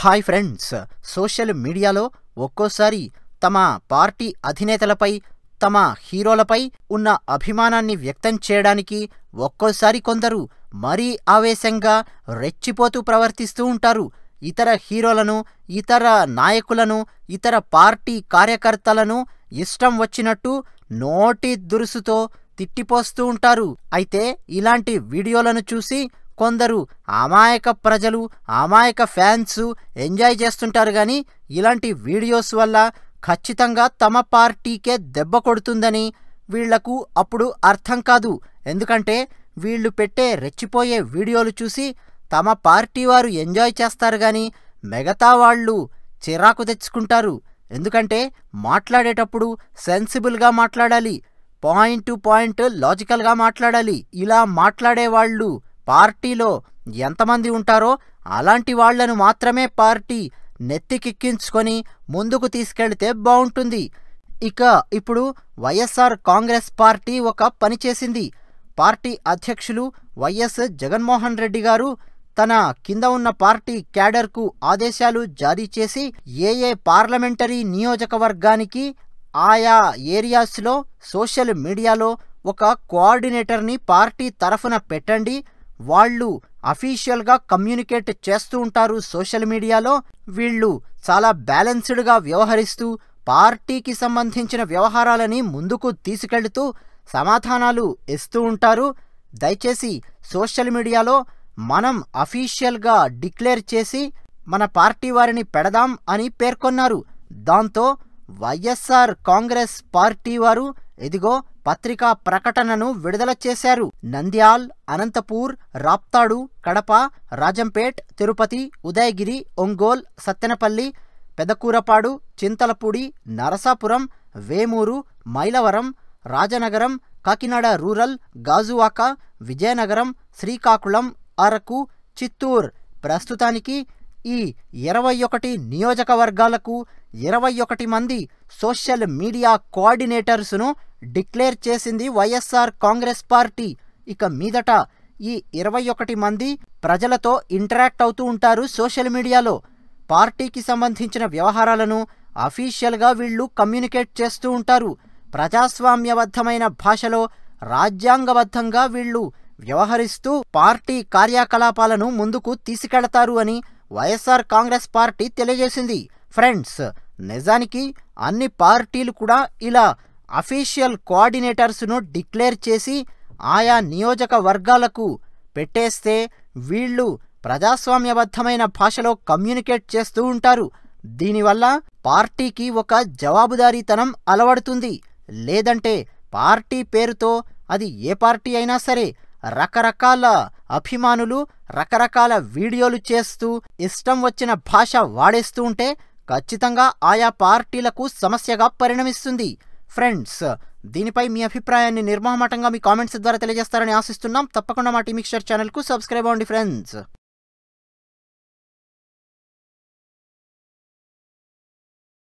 hi friends social మీడియాలో ఒక్కోసారి తమ పార్టీ అధినేతలపై తమ హీరోలపై ఉన్న అభిమానాన్ని వ్యక్తం చేయడానికి ఒక్కోసారి కొందరు మరీ ఆవేశంగా రెచ్చిపోతూ ప్రవర్తిస్తూ ఉంటారు ఇతర హీరోలను ఇతర నాయకులను ఇతర పార్టీ కార్యకర్తలను ఇష్టం వచ్చినట్టు నోటి దురుసుతో తిట్టిపోస్తూ ఉంటారు అయితే ఇలాంటి వీడియోలను చూసి కొందరు అమాయక ప్రజలు అమాయక ఫ్యాన్స్ ఎంజాయ్ చేస్తుంటారు కానీ ఇలాంటి వీడియోస్ వల్ల ఖచ్చితంగా తమ పార్టీకే దెబ్బ కొడుతుందని వీళ్లకు అప్పుడు అర్థం కాదు ఎందుకంటే వీళ్ళు పెట్టే రెచ్చిపోయే వీడియోలు చూసి తమ పార్టీ వారు ఎంజాయ్ చేస్తారు గాని మిగతా వాళ్ళు చిరాకు తెచ్చుకుంటారు ఎందుకంటే మాట్లాడేటప్పుడు సెన్సిబుల్గా మాట్లాడాలి పాయింట్ టు పాయింట్ లాజికల్గా మాట్లాడాలి ఇలా మాట్లాడేవాళ్ళు పార్టీలో ఎంతమంది ఉంటారో అలాంటి వాళ్లను మాత్రమే పార్టీ నెత్తికెక్కించుకొని ముందుకు తీసుకెళ్తే బాగుంటుంది ఇక ఇప్పుడు వైఎస్ఆర్ కాంగ్రెస్ పార్టీ ఒక పని చేసింది పార్టీ అధ్యక్షులు వైఎస్ జగన్మోహన్ రెడ్డి గారు తన కింద ఉన్న పార్టీ క్యాడర్కు ఆదేశాలు జారీ చేసి ఏ ఏ పార్లమెంటరీ నియోజకవర్గానికి ఆయా ఏరియాస్లో సోషల్ మీడియాలో ఒక కోఆర్డినేటర్ని పార్టీ తరఫున పెట్టండి వాళ్ళు అఫీషియల్గా కమ్యూనికేట్ చేస్తూ ఉంటారు సోషల్ మీడియాలో వీళ్ళు చాలా బ్యాలెన్స్డ్గా వ్యవహరిస్తూ పార్టీకి సంబంధించిన వ్యవహారాలని ముందుకు తీసుకెళ్తూ సమాధానాలు ఇస్తూ ఉంటారు దయచేసి సోషల్ మీడియాలో మనం అఫీషియల్గా డిక్లేర్ చేసి మన పార్టీ వారిని పెడదాం అని పేర్కొన్నారు దాంతో వైఎస్ఆర్ కాంగ్రెస్ పార్టీ వారు ఇదిగో పత్రికా ప్రకటనను విడుదల చేశారు నంద్యాల్ అనంతపూర్ రాప్తాడు కడప రాజంపేట్ తిరుపతి ఉదయగిరి ఒంగోల్ సత్తెనపల్లి పెదకూరపాడు చింతలపూడి నరసాపురం వేమూరు మైలవరం రాజనగరం కాకినాడ రూరల్ గాజువాక విజయనగరం శ్రీకాకుళం అరకు చిత్తూర్ ప్రస్తుతానికి ఈ ఇరవై ఒకటి నియోజకవర్గాలకు ఇరవై ఒకటి మంది సోషల్ మీడియా కోఆర్డినేటర్స్ను డిక్లేర్ చేసింది వైఎస్ఆర్ కాంగ్రెస్ పార్టీ ఇక మీదట ఈ ఇరవై ఒకటి మంది ప్రజలతో ఇంటరాక్ట్ అవుతూ ఉంటారు సోషల్ మీడియాలో పార్టీకి సంబంధించిన వ్యవహారాలను అఫీషియల్గా వీళ్ళు కమ్యూనికేట్ చేస్తూ ఉంటారు ప్రజాస్వామ్యబద్ధమైన భాషలో రాజ్యాంగబద్ధంగా వీళ్ళు వ్యవహరిస్తూ పార్టీ కార్యకలాపాలను ముందుకు తీసుకెళతారు అని వైఎస్ఆర్ కాంగ్రెస్ పార్టీ తెలియజేసింది ఫ్రెండ్స్ నిజానికి అన్ని పార్టీలు కూడా ఇలా అఫీషియల్ కోఆర్డినేటర్స్ను డిక్లేర్ చేసి ఆయా నియోజకవర్గాలకు పెట్టేస్తే వీళ్ళు ప్రజాస్వామ్యబద్ధమైన భాషలో కమ్యూనికేట్ చేస్తూ ఉంటారు దీనివల్ల పార్టీకి ఒక జవాబుదారీతనం అలవడుతుంది లేదంటే పార్టీ పేరుతో అది ఏ పార్టీ అయినా సరే రకరకాల అభిమానులు రకరకాల వీడియోలు చేస్తూ ఇష్టం వచ్చిన భాష వాడేస్తూ ఉంటే ఖచ్చితంగా ఆయా పార్టీలకు సమస్యగా పరిణమిస్తుంది ఫ్రెండ్స్ దీనిపై మీ అభిప్రాయాన్ని నిర్మహమాటంగా మీ కామెంట్స్ ద్వారా తెలియజేస్తారని ఆశిస్తున్నాం తప్పకుండా మా టీమిక్షర్ ఛానల్కు సబ్స్క్రైబ్ అవ్వండి ఫ్రెండ్స్